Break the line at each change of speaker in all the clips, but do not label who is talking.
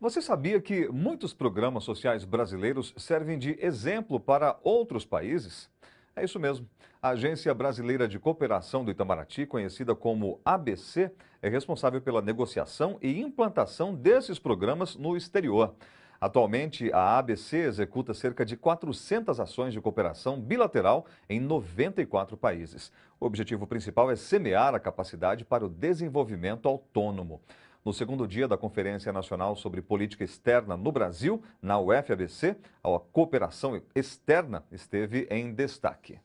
Você sabia que muitos programas sociais brasileiros servem de exemplo para outros países? É isso mesmo. A Agência Brasileira de Cooperação do Itamaraty, conhecida como ABC, é responsável pela negociação e implantação desses programas no exterior. Atualmente, a ABC executa cerca de 400 ações de cooperação bilateral em 94 países. O objetivo principal é semear a capacidade para o desenvolvimento autônomo. No segundo dia da Conferência Nacional sobre Política Externa no Brasil, na UFABC, a cooperação externa esteve em destaque.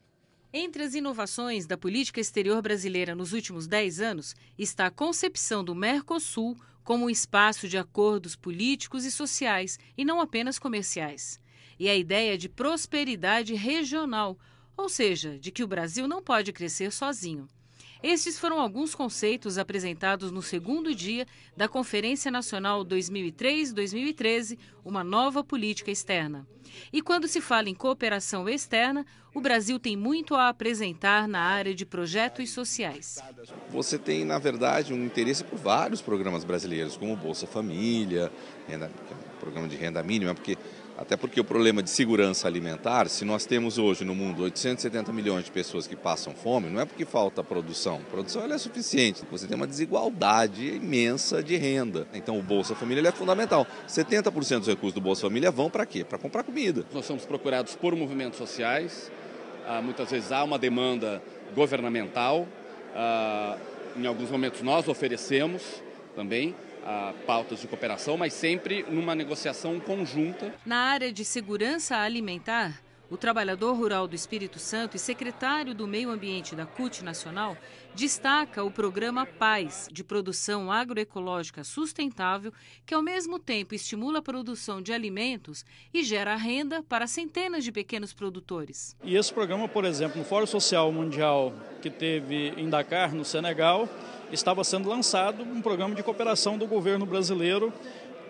Entre as inovações da política exterior brasileira nos últimos 10 anos está a concepção do Mercosul como um espaço de acordos políticos e sociais e não apenas comerciais. E a ideia de prosperidade regional, ou seja, de que o Brasil não pode crescer sozinho. Estes foram alguns conceitos apresentados no segundo dia da Conferência Nacional 2003-2013, uma nova política externa. E quando se fala em cooperação externa, o Brasil tem muito a apresentar na área de projetos sociais.
Você tem, na verdade, um interesse por vários programas brasileiros, como Bolsa Família, renda, é programa de renda mínima, porque até porque o problema de segurança alimentar, se nós temos hoje no mundo 870 milhões de pessoas que passam fome, não é porque falta produção. produção é suficiente. Você tem uma desigualdade imensa de renda. Então o Bolsa Família é fundamental. 70% dos recursos do Bolsa Família vão para quê? Para comprar comida. Nós somos procurados por movimentos
sociais. Ah, muitas vezes há uma demanda governamental. Ah, em alguns momentos nós oferecemos também a pautas de cooperação, mas sempre numa negociação conjunta.
Na área de segurança alimentar, o trabalhador rural do Espírito Santo e secretário do Meio Ambiente da CUT Nacional destaca o programa Paz, de produção agroecológica sustentável, que ao mesmo tempo estimula a produção de alimentos e gera renda para centenas de pequenos produtores.
E esse programa, por exemplo, no Fórum Social Mundial que teve em Dakar, no Senegal, estava sendo lançado um programa de cooperação do governo brasileiro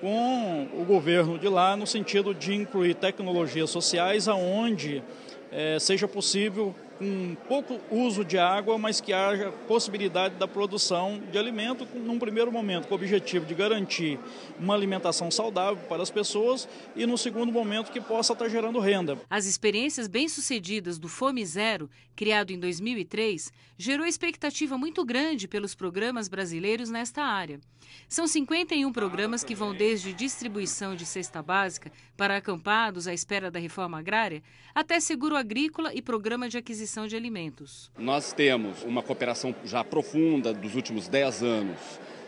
com o governo de lá no sentido de incluir tecnologias sociais aonde é, seja possível um pouco uso de água, mas que haja possibilidade da produção de alimento num primeiro momento, com o objetivo de garantir uma alimentação saudável para as pessoas e no segundo momento que possa
estar gerando renda. As experiências bem-sucedidas do Fome Zero, criado em 2003, gerou expectativa muito grande pelos programas brasileiros nesta área. São 51 programas que vão desde distribuição de cesta básica para acampados à espera da reforma agrária, até seguro agrícola e programa de aquisição de alimentos.
Nós temos uma cooperação já profunda dos últimos 10 anos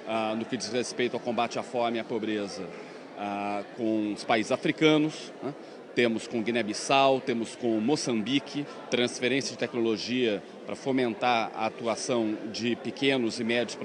ah, no que diz respeito ao combate à fome e à pobreza ah, com os países africanos. Né? temos com Guiné-Bissau, temos com Moçambique, transferência de tecnologia para fomentar a atuação de pequenos e médios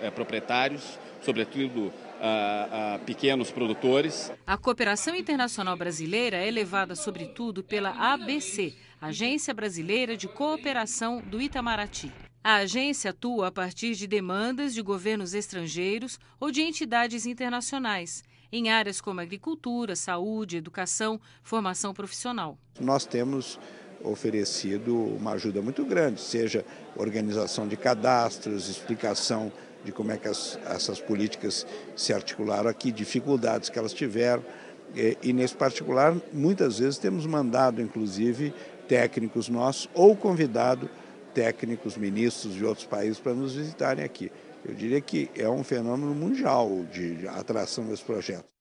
eh, proprietários, sobretudo a, a, pequenos produtores.
A cooperação internacional brasileira é levada, sobretudo, pela ABC, Agência Brasileira de Cooperação do Itamaraty. A agência atua a partir de demandas de governos estrangeiros ou de entidades internacionais, em áreas como agricultura, saúde, educação, formação profissional.
Nós temos
oferecido uma ajuda muito grande, seja organização de cadastros, explicação de como é que as, essas políticas se articularam aqui, dificuldades que elas tiveram. E, e nesse particular, muitas vezes temos mandado, inclusive, técnicos nossos ou convidado técnicos, ministros de outros países para nos visitarem aqui. Eu diria que é um fenômeno mundial de atração desse projeto.